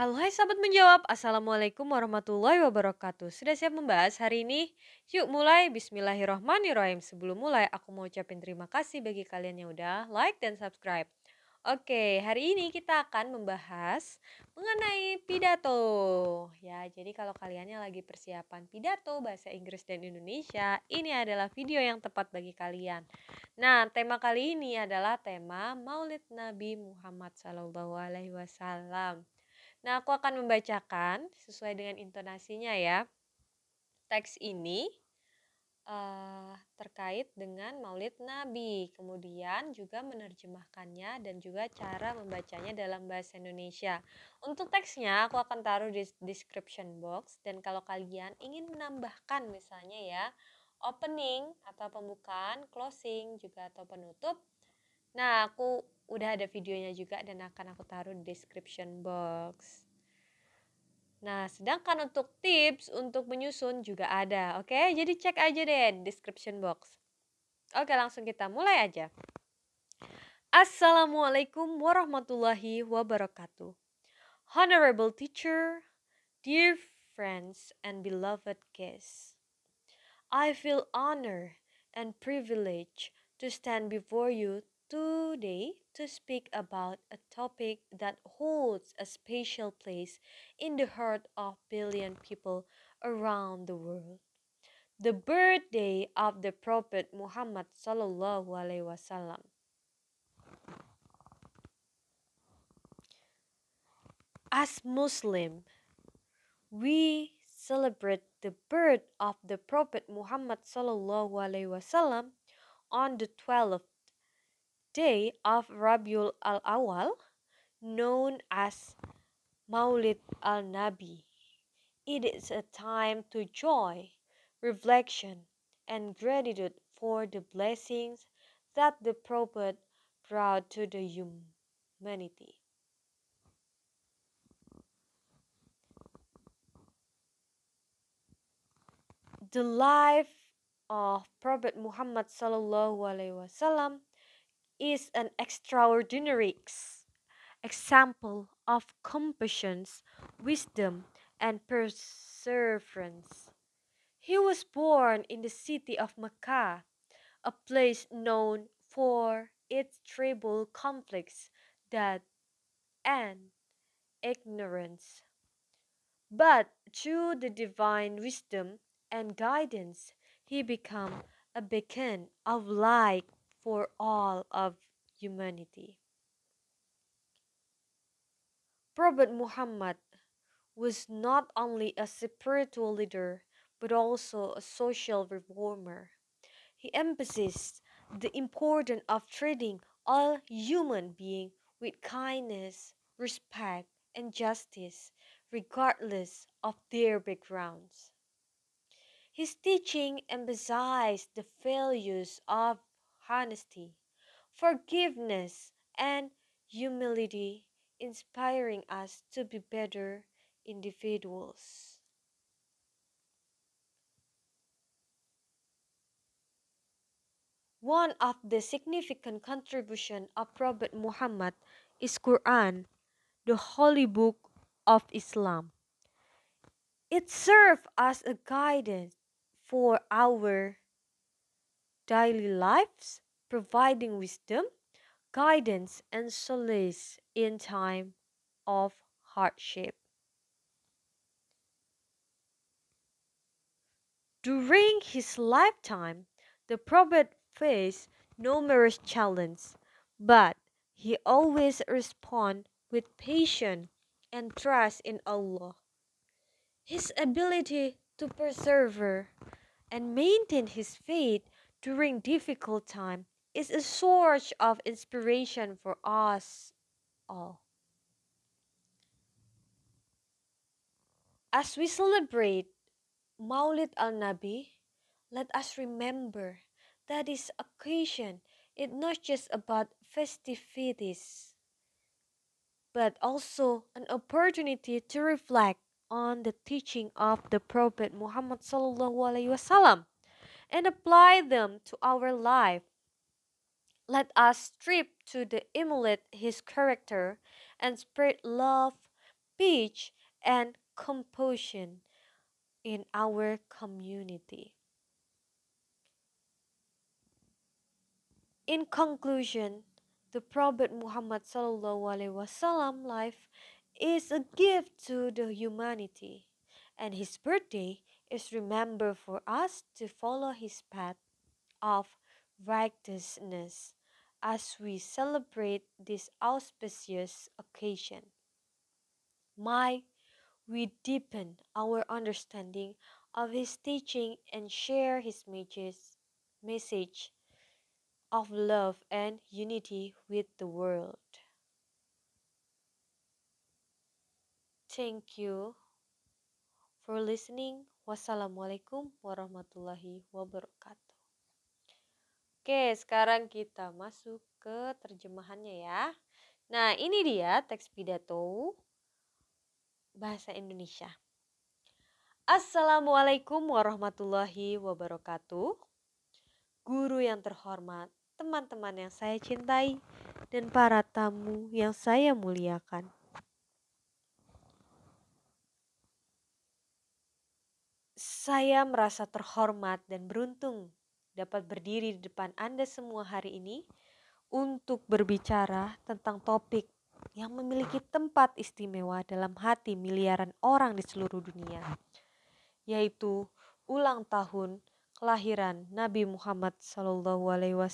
Halo hai sahabat menjawab, Assalamualaikum warahmatullahi wabarakatuh Sudah siap membahas hari ini? Yuk mulai, Bismillahirrohmanirrohim Sebelum mulai, aku mau ucapin terima kasih bagi kalian yang udah like dan subscribe Oke, hari ini kita akan membahas mengenai pidato Ya, jadi kalau kalian yang lagi persiapan pidato bahasa Inggris dan Indonesia Ini adalah video yang tepat bagi kalian Nah, tema kali ini adalah tema Maulid Nabi Muhammad Sallallahu Alaihi Wasallam Nah, aku akan membacakan sesuai dengan intonasinya ya. Teks ini uh, terkait dengan Maulid Nabi, kemudian juga menerjemahkannya dan juga cara membacanya dalam bahasa Indonesia. Untuk teksnya aku akan taruh di description box dan kalau kalian ingin menambahkan misalnya ya opening atau pembukaan, closing juga atau penutup. Nah, aku udah ada videonya juga dan akan aku taruh di description box. Nah, sedangkan untuk tips untuk menyusun juga ada, oke? Okay? Jadi cek aja deh description box. Oke, langsung kita mulai aja. Assalamualaikum warahmatullahi wabarakatuh. Honorable teacher, dear friends and beloved guests. I feel honor and privilege to stand before you today to speak about a topic that holds a special place in the heart of billion people around the world. The birthday of the Prophet Muhammad sallallahu alaihi wasallam. As Muslim, we celebrate the birth of the Prophet Muhammad sallallahu alaihi wasallam on the 12th day of Rabiul al-Awal, known as Maulid al-Nabi. It is a time to joy, reflection, and gratitude for the blessings that the Prophet brought to the humanity. The life of Prophet Muhammad sallallahu alaihi wasallam is an extraordinary ex example of compassion, wisdom, and perseverance. He was born in the city of Mecca, a place known for its tribal conflicts death, and ignorance. But through the divine wisdom and guidance, he became a beacon of light for all of humanity. Prophet Muhammad was not only a spiritual leader but also a social reformer. He emphasized the importance of treating all human beings with kindness, respect, and justice, regardless of their backgrounds. His teaching emphasized the values of honesty, forgiveness, and humility, inspiring us to be better individuals. One of the significant contribution of Prophet Muhammad is Quran, the holy book of Islam. It served as a guidance for our daily lives, providing wisdom, guidance, and solace in time of hardship. During his lifetime, the prophet faced numerous challenges, but he always responded with patience and trust in Allah. His ability to persevere and maintain his faith during difficult time is a source of inspiration for us all. As we celebrate Maulid al-Nabi, let us remember that this occasion is not just about festivities, but also an opportunity to reflect on the teaching of the Prophet Muhammad sallallahu alaihi wasallam and apply them to our life. Let us strip to the immaculate his character and spread love, peace, and compassion in our community. In conclusion, the Prophet Muhammad wasallam life is a gift to the humanity, and his birthday is remember for us to follow his path of righteousness as we celebrate this auspicious occasion. May we deepen our understanding of his teaching and share his message of love and unity with the world. Thank you for listening. Wassalamualaikum warahmatullahi wabarakatuh. Oke, sekarang kita masuk ke terjemahannya ya. Nah, ini dia teks pidato bahasa Indonesia. Assalamualaikum warahmatullahi wabarakatuh. Guru yang terhormat, teman-teman yang saya cintai, dan para tamu yang saya muliakan. Saya merasa terhormat dan beruntung dapat berdiri di depan Anda semua hari ini untuk berbicara tentang topik yang memiliki tempat istimewa dalam hati miliaran orang di seluruh dunia, yaitu ulang tahun kelahiran Nabi Muhammad SAW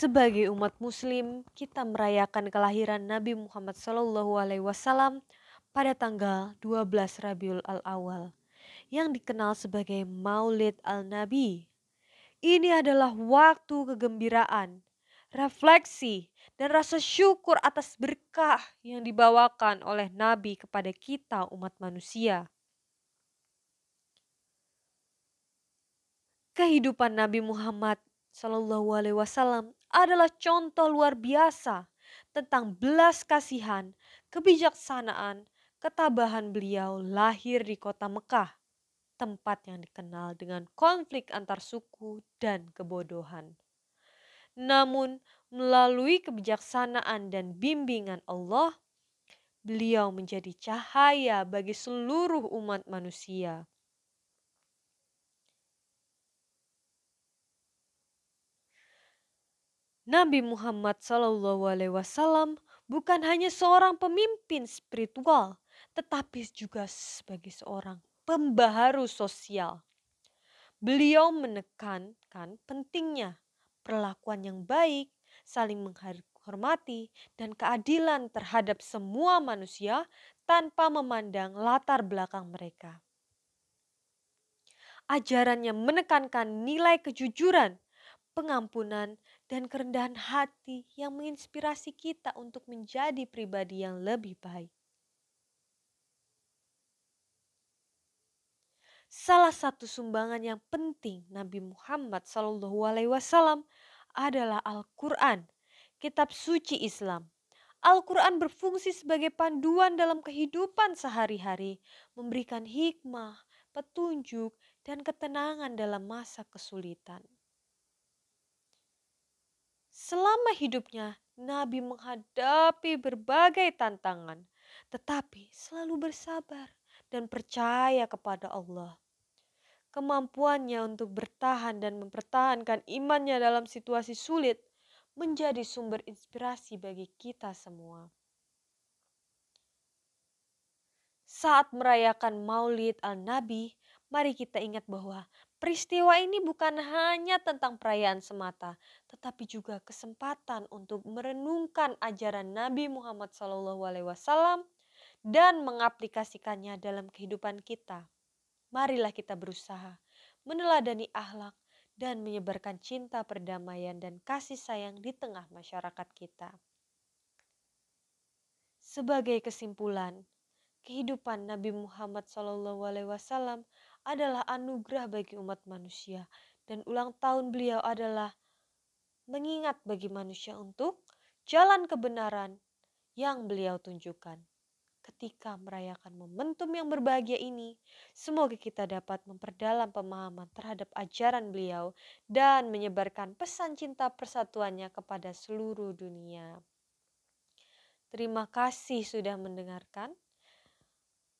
Sebagai umat muslim, kita merayakan kelahiran Nabi Muhammad Shallallahu alaihi wasallam pada tanggal 12 Rabiul Al-Awal yang dikenal sebagai Maulid Al-Nabi. Ini adalah waktu kegembiraan, refleksi, dan rasa syukur atas berkah yang dibawakan oleh Nabi kepada kita umat manusia. Kehidupan Nabi Muhammad Shallallahu Alaihi Wasallam adalah contoh luar biasa tentang belas kasihan, kebijaksanaan, ketabahan beliau lahir di kota Mekah, tempat yang dikenal dengan konflik antar suku dan kebodohan. Namun, melalui kebijaksanaan dan bimbingan Allah, beliau menjadi cahaya bagi seluruh umat manusia. Nabi Muhammad SAW Wasallam bukan hanya seorang pemimpin spiritual, tetapi juga sebagai seorang pembaharu sosial. Beliau menekankan pentingnya perlakuan yang baik, saling menghormati, dan keadilan terhadap semua manusia tanpa memandang latar belakang mereka. Ajarannya menekankan nilai kejujuran, pengampunan, dan kerendahan hati yang menginspirasi kita untuk menjadi pribadi yang lebih baik. Salah satu sumbangan yang penting Nabi Muhammad SAW adalah Al-Quran, kitab suci Islam. Al-Quran berfungsi sebagai panduan dalam kehidupan sehari-hari, memberikan hikmah, petunjuk, dan ketenangan dalam masa kesulitan. Selama hidupnya, Nabi menghadapi berbagai tantangan, tetapi selalu bersabar dan percaya kepada Allah. Kemampuannya untuk bertahan dan mempertahankan imannya dalam situasi sulit menjadi sumber inspirasi bagi kita semua. Saat merayakan Maulid Al-Nabi, mari kita ingat bahwa Peristiwa ini bukan hanya tentang perayaan semata, tetapi juga kesempatan untuk merenungkan ajaran Nabi Muhammad SAW dan mengaplikasikannya dalam kehidupan kita. Marilah kita berusaha meneladani akhlak dan menyebarkan cinta perdamaian dan kasih sayang di tengah masyarakat kita. Sebagai kesimpulan, kehidupan Nabi Muhammad SAW adalah anugerah bagi umat manusia dan ulang tahun beliau adalah mengingat bagi manusia untuk jalan kebenaran yang beliau tunjukkan. Ketika merayakan momentum yang berbahagia ini, semoga kita dapat memperdalam pemahaman terhadap ajaran beliau dan menyebarkan pesan cinta persatuannya kepada seluruh dunia. Terima kasih sudah mendengarkan.